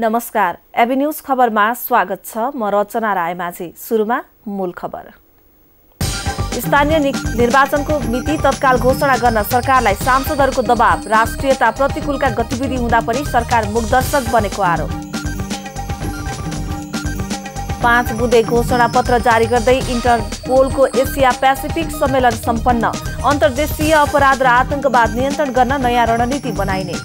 नमस्कार एभिन्युज खबरमा स्वागत छ म रचना रायमाझी सुरुमा मूल खबर स्थानीय निर्वाचनको मिति तत्काल घोषणा गर्न सरकारलाई सांसदहरूको दबाव राष्ट्रियता प्रतिकूलका गतिविधि हुँदा पनि सरकार मुखदर्शक बनेको आरोप पाँच बुँदे घोषणा पत्र जारी गर्दै इन्टरपोलको एसिया पेसिफिक सम्मेलन सम्पन्न अन्तर्देशीय अपराध र आतंकवाद नियन्त्रण गर्न नयाँ रणनीति बनाइने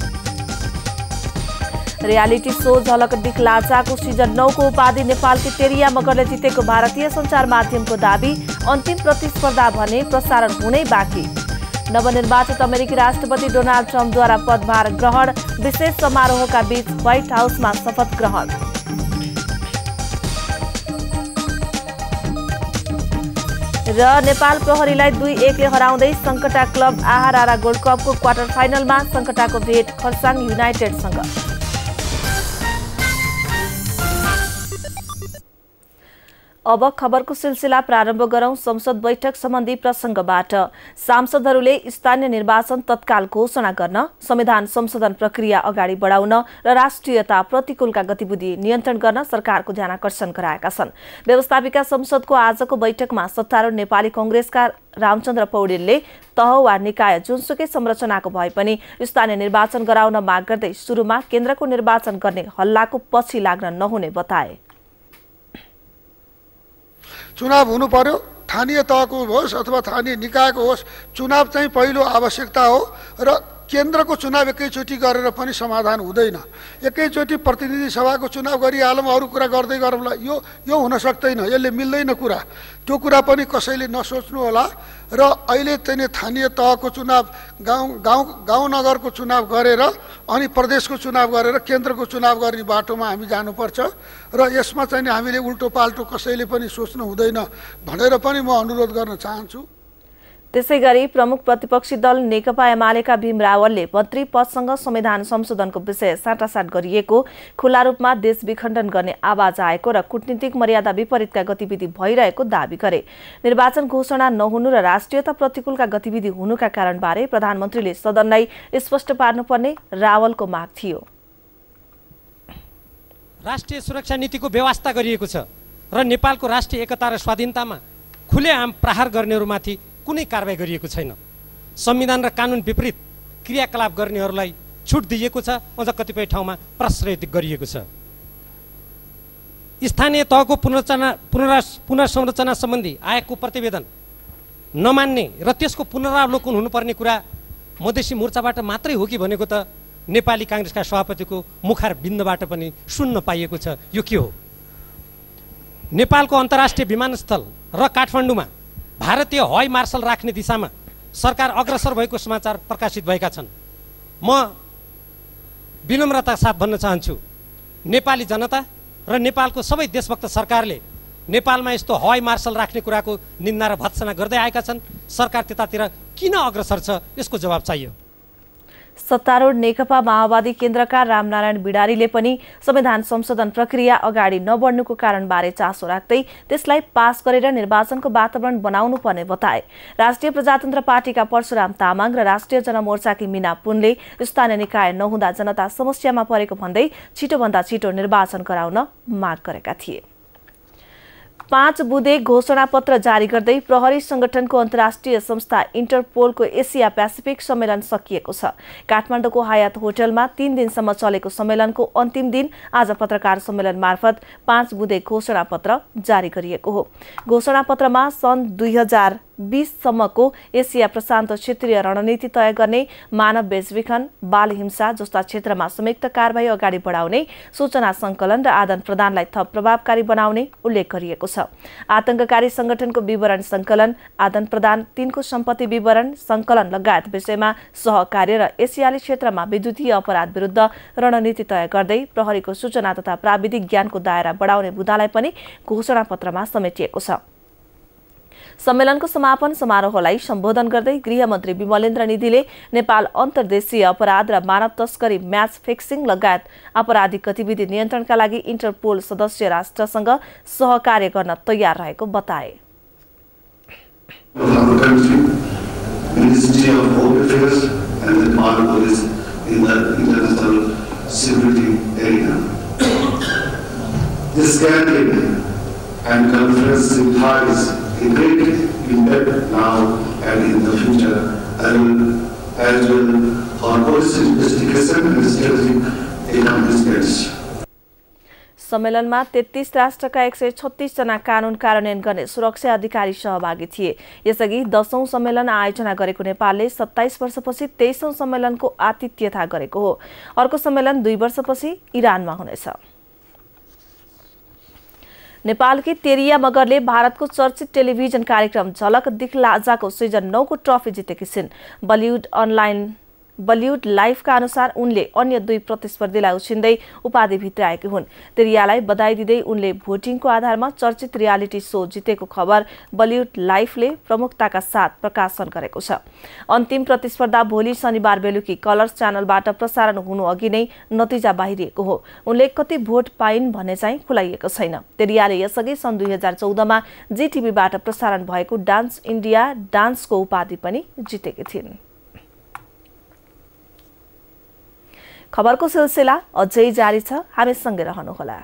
रियालिटी सो झलक दिखलाचाको सिजन नौको उपाधि नेपालकी टेरिया मगरले जितेको भारतीय सञ्चार माध्यमको दावी अन्तिम प्रतिस्पर्धा भने प्रसारण हुनै बाँकी नवनिर्वाचित अमेरिकी राष्ट्रपति डोनाल्ड ट्रम्पद्वारा पदभार ग्रहण विशेष समारोहका बीच व्हाइट हाउसमा शपथ ग्रहण र नेपाल प्रहरीलाई दुई एकले हराउँदै सङ्कटा क्लब आहारा गोल्ड कपको क्वार्टर फाइनलमा सङ्कटाको भेट खरसाङ युनाइटेडसँग अब खबरको सिलसिला प्रारम्भ गरौं संसद बैठक सम्बन्धी प्रसंगबाट सांसदहरूले स्थानीय निर्वाचन तत्काल घोषणा गर्न संविधान संशोधन प्रक्रिया अगाडि बढाउन र राष्ट्रियता प्रतिकूलका गतिविधि नियन्त्रण गर्न सरकारको ध्यानकर्षण गराएका छन् व्यवस्थापिका संसदको आजको बैठकमा सत्तारूढ नेपाली कंग्रेसका रामचन्द्र पौडेलले तह वा निकाय जुनसुकै संरचनाको भए पनि स्थानीय निर्वाचन गराउन माग गर्दै सुरुमा केन्द्रको निर्वाचन गर्ने हल्लाको पछि लाग्न नहुने बताए चुनाव हुनु पर्यो स्थानीय तहको होस् अथवा स्थानीय निकायको होस् चुनाव चाहिँ पहिलो आवश्यकता हो र केन्द्रको चुनाव एकैचोटि गरेर पनि समाधान हुँदैन एकैचोटि प्रतिनिधि सभाको चुनाव गरिहालौँ अरू कुरा गर्दै गरौँला यो यो हुन सक्दैन यसले मिल्दैन कुरा त्यो कुरा पनि कसैले नसोच्नु होला र अहिले चाहिँ स्थानीय तहको चुनाव गाउँ गाउँ गाउँ नगरको चुनाव गरेर अनि प्रदेशको चुनाव गरेर केन्द्रको चुनाव गर्ने बाटोमा हामी जानुपर्छ र यसमा चाहिँ हामीले उल्टो पाल्टो कसैले पनि सोच्नु हुँदैन भनेर पनि म अनुरोध गर्न चाहन्छु त्यसै गरी प्रमुख प्रतिपक्षी दल नेकपा एमालेका भीम रावलले मन्त्री पदसँग संविधान संशोधनको विषय साटासाट गरिएको खुला रूपमा देश विखण्डन गर्ने आवाज आएको र कूटनीतिक मर्यादा विपरीतका गतिविधि भइरहेको दावी गरे निर्वाचन घोषणा नहुनु र राष्ट्रियता प्रतिकूलका गतिविधि हुनुका कारणबारे प्रधानमन्त्रीले सदनलाई स्पष्ट पार्नुपर्ने रावलको माग थियो राष्ट्रिय सुरक्षा नीतिको व्यवस्था गरिएको छ र नेपालको राष्ट्रिय एकता र स्वाधीनतामा खुले प्रहार गर्नेहरूमाथि कुनै कारवाही गरिएको छैन संविधान र कानुन विपरीत क्रियाकलाप गर्नेहरूलाई छुट दिएको छ अझ कतिपय ठाउँमा प्रश्रय गरिएको छ स्थानीय तहको पुनर्चना पुनरा पुनर्संरचना सम्बन्धी आयोगको प्रतिवेदन नमान्ने र त्यसको पुनरावलोकन हुनुपर्ने कुरा मधेसी मोर्चाबाट मात्रै हो कि भनेको त नेपाली काङ्ग्रेसका सभापतिको मुखार बिन्दबाट पनि सुन्न पाइएको छ यो के हो नेपालको अन्तर्राष्ट्रिय विमानस्थल र काठमाडौँमा भारतीय हवाई मार्सल राख्ने दिशामा सरकार अग्रसर भएको समाचार प्रकाशित भएका छन् म विनम्रता साथ भन्न चाहन्छु नेपाली जनता र नेपालको सबै देशभक्त सरकारले नेपालमा यस्तो हवाई मार्सल राख्ने कुराको निन्दा र भत्सना गर्दै आएका छन् सरकार त्यतातिर किन अग्रसर छ यसको जवाब चाहियो सत्तारूढ नेकपा माओवादी केन्द्रका रामनारायण बिडारीले पनि संविधान संशोधन प्रक्रिया अगाडि नबढ्नुको कारणबारे चासो राख्दै त्यसलाई पास गरेर निर्वाचनको वातावरण बनाउनु पर्ने बताए राष्ट्रिय प्रजातन्त्र पार्टीका परशुराम तामाङ र राष्ट्रिय जनमोर्चाकी मिना पुनले स्थानीय निकाय नहुँदा जनता समस्यामा परेको भन्दै छिटोभन्दा छिटो निर्वाचन गराउन माग गरेका थिए पाँच बुधे पत्र जारी गर्दै प्रहरी संगठनको अन्तर्राष्ट्रिय संस्था इन्टरपोलको एसिया पेसिफिक सम्मेलन सकिएको छ काठमाडौँको हयात होटलमा तीन दिनसम्म चलेको सम्मेलनको अन्तिम दिन आज पत्रकार सम्मेलन मार्फत पाँच बुधे पत्र जारी गरिएको हो पत्रमा सन् दुई हजार बीसम्मको एसिया प्रशान्त क्षेत्रीय रणनीति तय गर्ने मानव बेचबिखन बाल हिंसा जस्ता क्षेत्रमा संयुक्त कारवाही अगाडि बढाउने सूचना संकलन र आदान प्रदानलाई थप प्रभावकारी बनाउने उल्लेख गरिएको छ आतंककारी संगठनको विवरण संकलन आदान प्रदान तिनको सम्पत्ति विवरण संकलन लगायत विषयमा सहकार्य र एसियाली क्षेत्रमा विद्युतीय अपराध विरुद्ध रणनीति तय गर्दै प्रहरीको सूचना तथा प्राविधिक ज्ञानको दायरा बढाउने बुदालाई पनि घोषणा पत्रमा समेटिएको छ सम्मेलनको समापन समारोहलाई सम्बोधन गर्दै गृहमन्त्री विमलेन्द्र निधिले नेपाल अन्तर्देशीय अपराध र मानव तस्करी म्याच फिक्सिङ लगायत आपराधिक गतिविधि नियन्त्रणका लागि इन्टरपोल सदस्य राष्ट्रसँग सहकार्य गर्न तयार रहेको बताए This gathering and conference engraved in that now and in the future. And as well for police investigation and uh, strategic enhancements. सम्मेलनमा तेत्तिस राष्ट्रका एक सय छत्तिसजना कानुन कार्यान्वयन गर्ने सुरक्षा अधिकारी सहभागी थिए यसअघि दशौं सम्मेलन आयोजना गरेको नेपालले सत्ताइस वर्षपछि तेइसौं सम्मेलनको आतिथ्यता गरेको हो अर्को सम्मेलन दुई वर्षपछि इरानमा हुनेछ नेपालकी तेरिया मगरले भारतको चर्चित टेलिभिजन कार्यक्रम झलक दिखलाजाको सिजन नौको ट्रफी जितेकी छिन् बलिउड अनलाइन बलिउड लाइफका अनुसार उनले अन्य दुई प्रतिस्पर्धीलाई उछिन्दै उपाधि भित्राएकी हुन् तेरियालाई बधाई दिँदै उनले भोटिङको आधारमा चर्चित रियालिटी सो जितेको खबर बलिउड लाइफले प्रमुखताका साथ प्रकाशन गरेको छ अन्तिम प्रतिस्पर्धा भोलि शनिबार बेलुकी कलर्स च्यानलबाट प्रसारण हुनु अघि नै नतिजा बाहिरिएको हो उनले कति भोट पाइन् भन्ने चाहिँ खुलाइएको छैन तेरियाले यसअघि सन् दुई हजार चौधमा जिटिभीबाट प्रसारण भएको डान्स इन्डिया डान्सको उपाधि पनि जितेकी थिइन् खबरको सिलसिला अझै जारी छ हामीसँगै रहनुहोला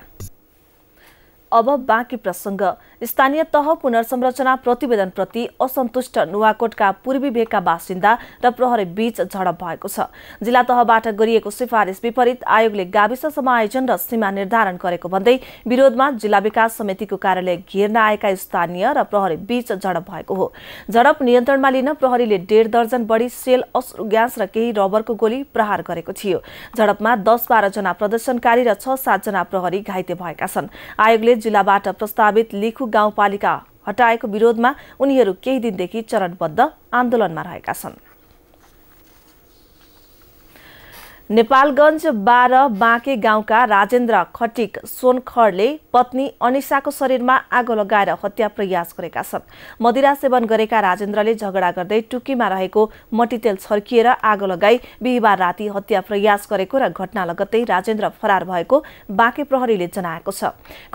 अब बाँकी प्रसङ्ग स्थानीय तह पुनर्संरचना प्रतिवेदनप्रति असन्तुष्ट नुवाकोटका पूर्वी भेगका बासिन्दा र प्रहरी बीच झडप भएको छ जिल्ला तहबाट गरिएको सिफारिस विपरीत आयोगले गाविस समायोजन र सीमा निर्धारण गरेको भन्दै विरोधमा जिल्ला विकास समितिको कार्यालय घेर्न आएका स्थानीय र प्रहरी बीच झडप भएको हो झडप नियन्त्रणमा लिन प्रहरीले डेढ दर्जन बढी सेल अश्रु ग्यास र केही रबरको गोली प्रहार गरेको थियो झडपमा दस जना प्रदर्शनकारी र छ सातजना प्रहरी घाइते भएका छन् आयोगले जिल्लाबाट प्रस्तावित लिखु गाउँपालिका हटाएको विरोधमा उनीहरू केही दिनदेखि चरणबद्ध आन्दोलनमा रहेका छन् नेपालगञ्ज बाह्र बाँके गाउँका राजेन्द्र खटिक सोनखरले पत्नी अनिसाको शरीरमा आगो लगाएर हत्या प्रयास गरेका छन् मदिरा सेवन गरेका राजेन्द्रले झगडा गर्दै टुकीमा रहेको मटितेल छर्किएर आगो लगाई बिहिबार राति हत्या प्रयास गरेको र घटना लगत्तै राजेन्द्र फरार भएको बाँके प्रहरीले जनाएको छ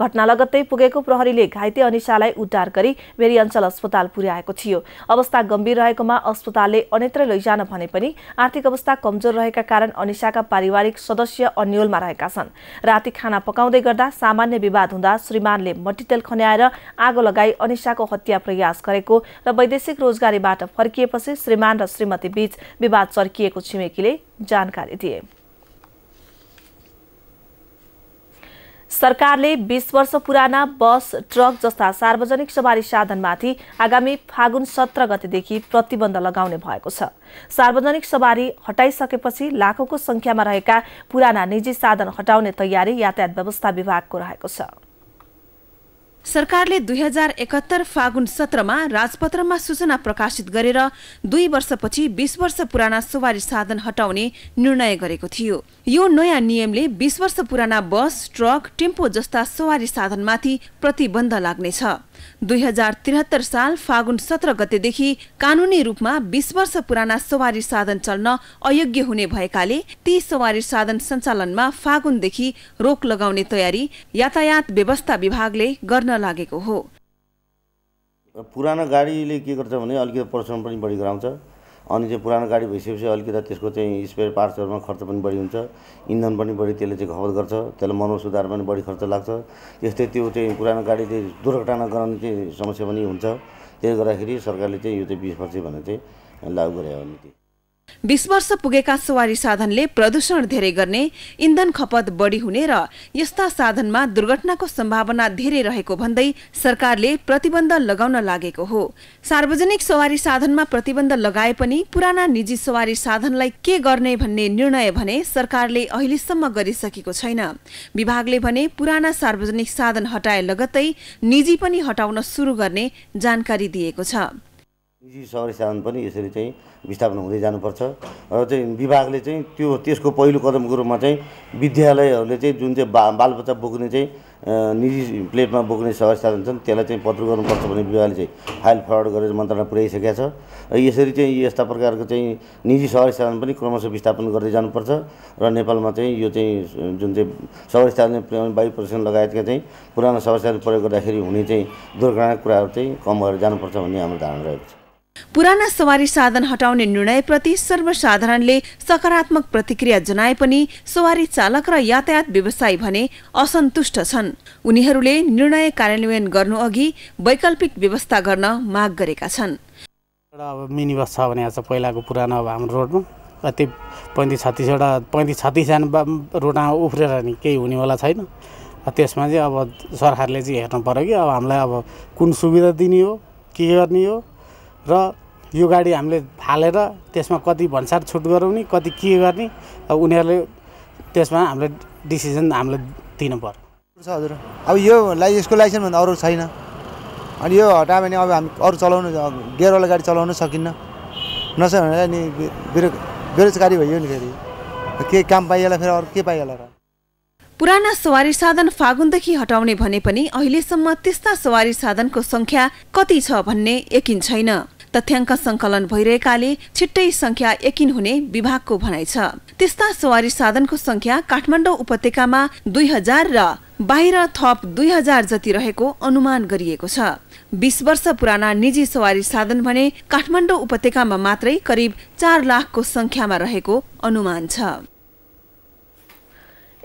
घटना लगत्तै पुगेको प्रहरीले घाइते अनिसालाई उद्धार गरी बेरी अञ्चल अस्पताल पुर्याएको थियो अवस्था गम्भीर रहेकोमा अस्पतालले अन्यत्र लैजान भने पनि आर्थिक अवस्था कमजोर रहेका कारण अनिसा दिशाका पारिवारिक सदस्य अन्यलमा रहेका छन् राति खाना पकाउँदै गर्दा सामान्य विवाद हुँदा श्रीमानले मट्टितेल खन्याएर आगो लगाई अनिसाको हत्या प्रयास गरेको र वैदेशिक रोजगारीबाट फर्किएपछि श्रीमान र श्रीमती बीच विवाद चर्किएको छिमेकीले जानकारी दिए सरकारले बीस वर्ष पुराना बस ट्रक जस्ता सार्वजनिक सवारी साधनमाथि आगामी फागुन सत्र गतेदेखि प्रतिबन्ध लगाउने भएको छ सार्वजनिक सवारी हटाइसकेपछि लाखौंको संख्यामा रहेका पुराना निजी साधन हटाउने तयारी यातायात व्यवस्था विभागको रहेको छ सरकारले दुई हजार एकात्तर फागुन सत्रमा राजपत्रमा सूचना प्रकाशित गरेर दुई वर्षपछि बीस वर्ष पुराना सवारी साधन हटाउने निर्णय गरेको थियो यो नयाँ नियमले बीस वर्ष पुराना बस ट्रक टेम्पो जस्ता सवारी साधनमाथि प्रतिबन्ध लाग्नेछ दुई हजार त्रिहत्तर साल फागुन सत्र गतेदेखि कानुनी रूपमा बिस वर्ष पुराना सवारी साधन चल्न अयोग्य हुने भएकाले ती सवारी साधन सञ्चालनमा फागुनदेखि रोक लगाउने तयारी यातायात व्यवस्था विभागले गर्न लागेको हो पुरानो गाडीले के गर्छ भने अलिकति प्रदूषण पनि बढी गराउँछ अनि चाहिँ पुरानो गाडी भइसकेपछि अलिकति त्यसको चाहिँ स्पेयर पार्ट्सहरूमा खर्च पनि बढी हुन्छ इन्धन पनि बढी त्यसले चाहिँ खपत गर्छ त्यसलाई मनो सुधार पनि बढी खर्च लाग्छ त्यस्तै त्यो चाहिँ पुरानो गाडी चाहिँ दुर्घटना गराउने चाहिँ समस्या पनि हुन्छ त्यसले गर्दाखेरि सरकारले चाहिँ यो चाहिँ बिस वर्ष भनेर चाहिँ लागु गरे हो नीति बीस वर्ष पुगेका सवारी साधनले प्रदूषण धेरै गर्ने इन्धन खपत बढी हुने र यस्ता साधनमा दुर्घटनाको सम्भावना धेरै रहेको भन्दै सरकारले प्रतिबन्ध लगाउन लागेको हो सार्वजनिक सवारी साधनमा प्रतिबन्ध लगाए पनि पुराना निजी सवारी साधनलाई के गर्ने भन्ने निर्णय भने सरकारले अहिलेसम्म गरिसकेको छैन विभागले भने पुराना सार्वजनिक साधन हटाए लगत्तै निजी पनि हटाउन सुरु गर्ने जानकारी दिएको छ निजी सहरी साधन पनि यसरी चाहिँ विस्थापन हुँदै जानुपर्छ र चाहिँ विभागले चाहिँ त्यो त्यसको पहिलो कदमको रूपमा चाहिँ विद्यालयहरूले चाहिँ जुन चाहिँ बा बालबच्चा बोक्ने चाहिँ निजी प्लेटमा बोक्ने सहरी साधन छन् त्यसलाई चाहिँ पत्र गर्नुपर्छ भन्ने विभागले चाहिँ फाइल फरवर्ड गरेर मन्त्रालय पुर्याइसकेका छ र यसरी चाहिँ यस्ता प्रकारको चाहिँ निजी सहरी साधन पनि क्रमशः विस्थापन गर्दै जानुपर्छ र नेपालमा चाहिँ यो चाहिँ जुन चाहिँ सहरी साधन वायु प्रदूषण लगायतका चाहिँ पुरानो सहरी साधन प्रयोग गर्दाखेरि हुने चाहिँ दुर्घटना कुराहरू चाहिँ कम भएर जानुपर्छ भन्ने हाम्रो धारणा रहेको छ पुराना सवारी साधन हटाउने निर्णयप्रति सर्वसाधारणले सकारात्मक प्रतिक्रिया जनाए पनि सवारी चालक र यातायात व्यवसायी भने असन्तुष्ट छन् उनीहरूले निर्णय कार्यान्वयन गर्नु अघि वैकल्पिक व्यवस्था गर्न माग गरेका छन् एउटा अब मिनी बस छ भने आज पहिलाको पुरानो अब हाम्रो रोडमा त्यो पैँतिस छत्तिसवटा पैँतिस छत्तिसजना रोडमा उफ्रेर नि केही हुनेवाला छैन त्यसमा चाहिँ अब सरकारले चाहिँ हेर्नु पऱ्यो कि अब हामीलाई अब कुन सुविधा दिने हो के गर्ने हो र यो गाडी हामीले फालेर त्यसमा कति भन्सार छुट गराउने कति के गर्ने उनीहरूले त्यसमा हामीले डिसिजन हामीले दिनु पर्छ हजुर अब यो लाइ यसको भन्दा अरू छैन अनि यो हटायो भने अब हामी अरू चलाउनु गेयरवाला गाडी चलाउनु सकिन्न नसक्यो भने नि बेरो बेरोजगारी भइयो नि फेरि के काम पाइहाल्यो फेरि अरू के पाइहाल्यो र पुराना सवारी साधन फागुनदेखि हटाउने भने पनि अहिलेसम्म त्यस्ता सवारी साधनको संख्या कति छ भन्ने यकिन छैन तथ्याङ्क सङ्कलन भइरहेकाले छिट्टै संख्या यकिन हुने विभागको भनाइ छ त्यस्ता सवारी साधनको संख्या काठमाडौँ उपत्यकामा दुई हजार र बाहिर थप दुई हजार जति रहेको अनुमान गरिएको छ बिस वर्ष पुराना निजी सवारी साधन भने काठमाडौँ उपत्यकामा मात्रै करिब चार लाखको संख्यामा रहेको अनुमान छ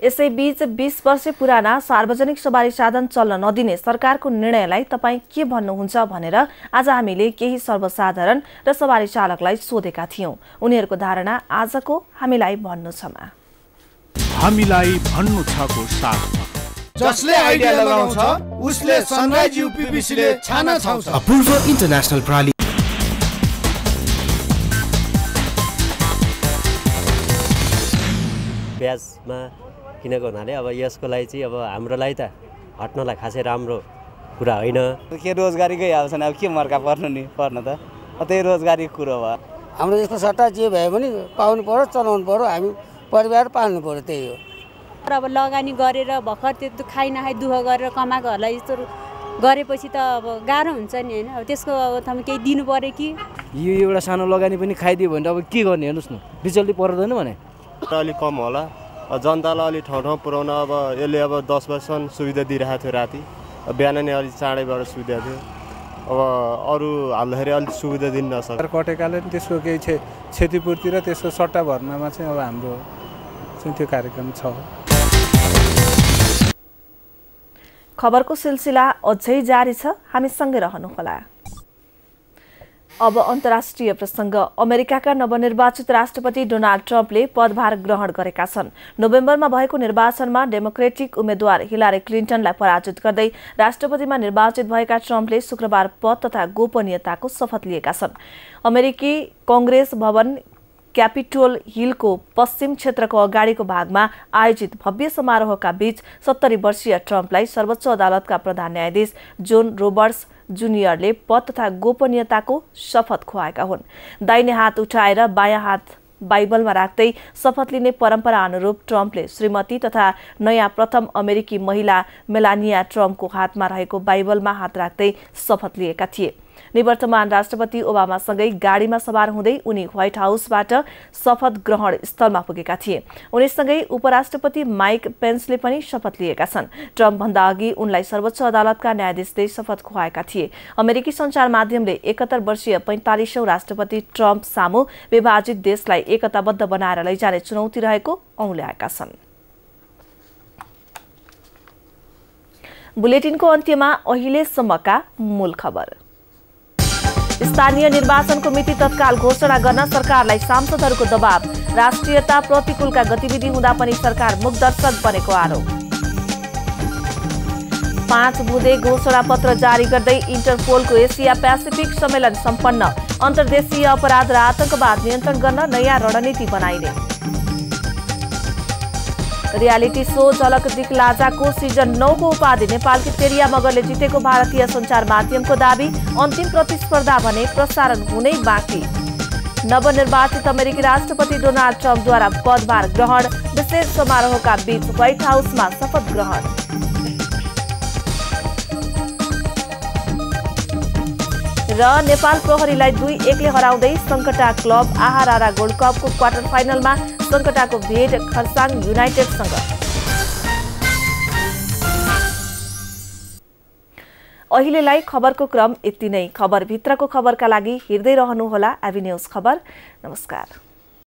यसैबीच बीस वर्ष पुराना सार्वजनिक सवारी साधन चल्न नदिने सरकारको निर्णयलाई तपाईँ के भन्नुहुन्छ भनेर आज हामीले केही सर्वसाधारण र सवारी चालकलाई सोधेका थियौँ उनीहरूको धारणा आजको हामीलाई भन्नु छमा हामीलाई भन्नु छको साथमा जसले आइडिया लगाउँछ उसले सनराइज युपिबिसीले छाना छाउँछ अपूर्व इन्टरनेसनल प्राली ब्याजमा किनेको हुनाले अब यसको लागि चाहिँ अब हाम्रोलाई त हट्नलाई खासै राम्रो कुरा होइन के रोजगारीकै हाल्छन् अब के मर्का पर्नु नि पर्नु त त्यही रोजगारीको कुरो भयो हाम्रो यसको सट्टा जे भयो पनि पाउनु पऱ्यो चलाउनु पऱ्यो हामी परिवार पाल्नु पऱ्यो त्यही हो तर अब लगानी गरेर भर्खर त्यो खाइ नखाइ दुःख गरेर कमाएकोहरूलाई यस्तो गरेपछि त अब गाह्रो हुन्छ नि होइन अब त्यसको अब त केही दिनु पऱ्यो कि यो एउटा सानो लगानी पनि खाइदियो भने त अब के गर्ने हेर्नुहोस् न बिचल्ली पर्दैन भने अलिक कम होला जनतालाई अलि ठाउँ ठाउँ पुऱ्याउन अब यसले अब दस बजीसम्म सुविधा दिइरहेको थियो राति बिहान नै अलिक चाँडैबाट सुविधा थियो अब अरू हाल्दाखेरि अलिक सुविधा दिन नसक्छ कटेकाले पनि त्यसको केही क्षे क्षतिपूर्ति र त्यसको सट्टा भर्नामा चाहिँ अब हाम्रो चाहिँ त्यो कार्यक्रम छ खबरको सिलसिला अझै जारी छ हामीसँगै रहनुहोला अब अन्तर्राष्ट्रिय प्रसङ्ग अमेरिकाका नवनिर्वाचित राष्ट्रपति डोनाल्ड ट्रम्पले पदभार ग्रहण गरेका छन् नोभेम्बरमा भएको निर्वाचनमा डेमोक्रेटिक उम्मेद्वार हिलारी क्लिन्टनलाई पराजित गर्दै राष्ट्रपतिमा निर्वाचित भएका ट्रम्पले शुक्रबार पद तथा गोपनीयताको शपथ लिएका छन् अमेरिकी कङ्ग्रेस भवन क्यापिटोल हिलको पश्चिम क्षेत्रको अगाडिको भागमा आयोजित भव्य समारोहका बीच सत्तरी वर्षीय ट्रम्पलाई सर्वोच्च अदालतका प्रधान न्यायाधीश जोन रोबर्ट्स जुनियरले पद तथा गोपनीयताको शपथ खुवाएका हुन् दाहिने हात उठाएर बायाँ हात बाइबलमा राख्दै शपथ लिने परम्परा अनुरूप ट्रम्पले श्रीमती तथा नयाँ प्रथम अमेरिकी महिला मेलानिया ट्रम्पको हातमा रहेको बाइबलमा हात राख्दै शपथ लिएका थिए निवर्तमान राष्ट्रपति ओबामासँगै गाडीमा सवार हुँदै उनी व्हाइट हाउसबाट शपथ ग्रहण स्थलमा पुगेका थिए उनीसँगै उपराष्ट्रपति माइक पेन्सले पनि शपथ लिएका छन् ट्रम्पभन्दा अघि उनलाई सर्वोच्च अदालतका न्यायाधीशले शपथ खुवाएका थिए अमेरिकी संचार माध्यमले एकहत्तर वर्षीय पैंतालिसौं राष्ट्रपति ट्रम्प सामु विभाजित देशलाई एकताबद्ध बनाएर लैजाने चुनौती रहेको औंल्याएका छन् बुलेटिनको अन्त्यमा अहिलेसम्मका मूल खबर स्थानीय निर्वाचनको मिति तत्काल घोषणा गर्न सरकारलाई सांसदहरूको दबाव राष्ट्रियता प्रतिकूलका गतिविधि हुँदा पनि सरकार मुखदर्शक बनेको आरोप पाँच बुँदे घोषणा पत्र जारी गर्दै इन्टरपोलको एसिया प्यासिफिक सम्मेलन सम्पन्न अन्तर्देशीय अपराध र आतंकवाद नियन्त्रण गर्न नयाँ रणनीति बनाइने रियालिटी सो झलक दिकलाजाको सिजन नौको उपाधि नेपालकी टेरिया मगरले जितेको भारतीय सञ्चार माध्यमको दावी अन्तिम प्रतिस्पर्धा भने प्रसारण हुनै बाँकी नवनिर्वाचित अमेरिकी राष्ट्रपति डोनाल्ड ट्रम्पद्वारा पदभार ग्रहण विशेष समारोहका बीच व्हाइट हाउसमा शपथ ग्रहण र नेपाल प्रहरीलाई दुई एकले हराउँदै सङ्कटा क्लब आहारा गोल्ड कपको क्वार्टर फाइनलमा सङ्कटाको भेट खरसाङ युनाइटेडसँग अहिलेलाई खबरको क्रम यति नै खबरभित्रको खबरका लागि हेर्दै रहनुहोला एभिन्युज खबर नमस्कार